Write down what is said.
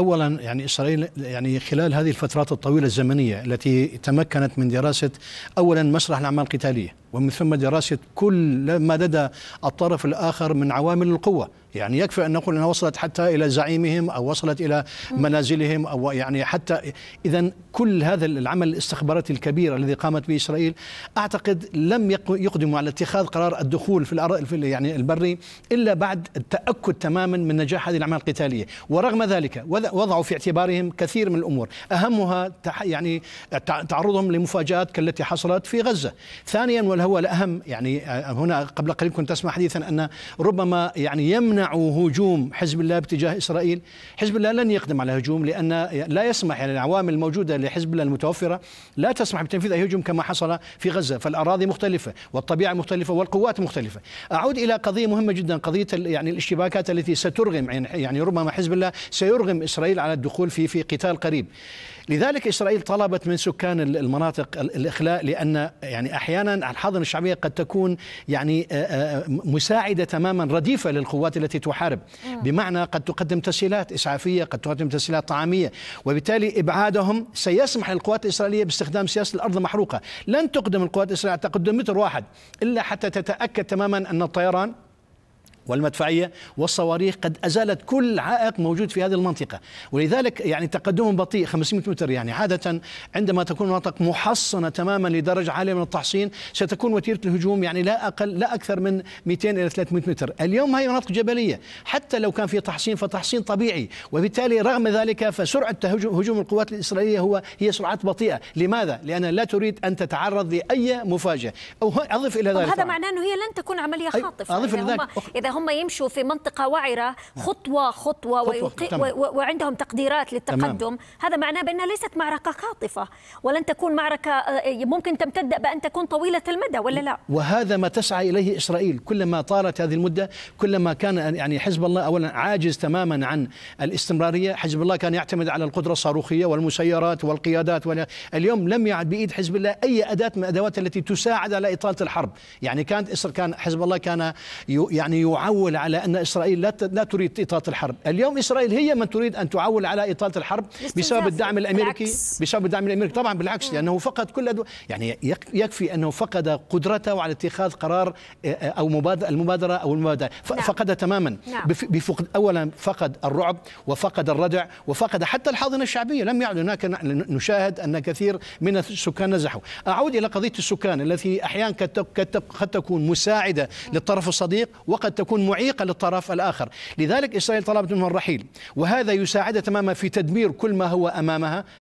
اولا يعني اسرائيل يعني خلال هذه الفترات الطويله الزمنيه التي تمكنت من دراسه اولا مسرح الاعمال القتاليه ومن ثم دراسة كل ما لدى الطرف الآخر من عوامل القوة يعني يكفي أن نقول أنها وصلت حتى إلى زعيمهم أو وصلت إلى منازلهم أو يعني حتى إذا كل هذا العمل الاستخباراتي الكبير الذي قامت به إسرائيل أعتقد لم يقدموا على اتخاذ قرار الدخول في, يعني البري إلا بعد التأكد تماما من نجاح هذه الأعمال القتالية ورغم ذلك وضعوا في اعتبارهم كثير من الأمور أهمها يعني تعرضهم لمفاجآت كالتي حصلت في غزة ثانيا الأول هو الأهم يعني آه، هنا قبل قليل كنت أسمع حديثا أن ربما يعني يمنع هجوم حزب الله باتجاه إسرائيل حزب الله لن يقدم على هجوم لأن لا يسمح يعني العوامل الموجودة لحزب الله المتوفرة لا تسمح بتنفيذ أي هجوم كما حصل في غزة فالأراضي مختلفة والطبيعة مختلفة والقوات مختلفة أعود إلى قضية مهمة جدا قضية يعني الاشتباكات التي سترغم يعني،, يعني ربما حزب الله سيرغم إسرائيل على الدخول في في قتال قريب لذلك إسرائيل طلبت من سكان المناطق الإخلاء لأن يعني أحيانا الحاضنة الشعبية قد تكون يعني آه، آه، مساعدة تماما رديفة للقوات التي تحارب بمعنى قد تقدم تسهيلات إسعافية قد تقدم تسهيلات طعامية وبالتالي إبعادهم سيسمح للقوات الإسرائيلية باستخدام سياسة الأرض المحروقة لن تقدم القوات الإسرائيلية تقدم متر واحد إلا حتى تتأكد تماما أن الطيران والمدفعية والصواريخ قد أزالت كل عائق موجود في هذه المنطقة ولذلك يعني تقدم بطيء 500 متر يعني عادة عندما تكون مناطق محصنة تماما لدرجة عالية من التحصين ستكون وتيرة الهجوم يعني لا أقل لا أكثر من 200 إلى 300 متر اليوم هي مناطق جبلية حتى لو كان في تحصين فتحصين طبيعي وبالتالي رغم ذلك فسرعة هجوم القوات الإسرائيلية هو هي سرعات بطيئة لماذا؟ لأنها لا تريد أن تتعرض لأي مفاجأة أو أضف إلى ذلك هذا معناه أنه هي لن تكون عملية خاطفة أضف إلى ذلك إذا هم يمشوا في منطقه وعره نعم. خطوه خطوه, خطوة وعندهم تقديرات للتقدم تمام. هذا معناه بانها ليست معركه خاطفه ولن تكون معركه آه، ممكن تمتد بان تكون طويله المدى ولا لا وهذا ما تسعى اليه اسرائيل كلما طالت هذه المده كلما كان يعني حزب الله اولا عاجز تماما عن الاستمراريه حزب الله كان يعتمد على القدره الصاروخيه والمسيرات والقيادات اليوم لم يعد بايد حزب الله اي اداه من الادوات التي تساعد على اطاله الحرب يعني كانت كان حزب الله كان يعني يعاني تعول على أن إسرائيل لا لا تريد إطالة الحرب اليوم إسرائيل هي من تريد أن تعول على إطالة الحرب بسبب الدعم الأمريكي بالعكس. بسبب الدعم الأمريكي طبعا بالعكس لأنه فقد كل أدو... يعني يكفي أنه فقد قدرته على اتخاذ قرار آه، آه، أو مبادرة المبادرة أو المبادرة نعم. فقد تماما نعم. بفقد أولا فقد الرعب وفقد الردع وفقد حتى الحاضنة الشعبية لم يعد هناك نشاهد أن كثير من السكان نزحوا أعود إلى قضية السكان التي أحيانا قد تكون مساعدة للطرف الصديق وقد تكون تكون معيقة للطرف الآخر لذلك إسرائيل طلبت منه الرحيل وهذا يساعدها تماما في تدمير كل ما هو أمامها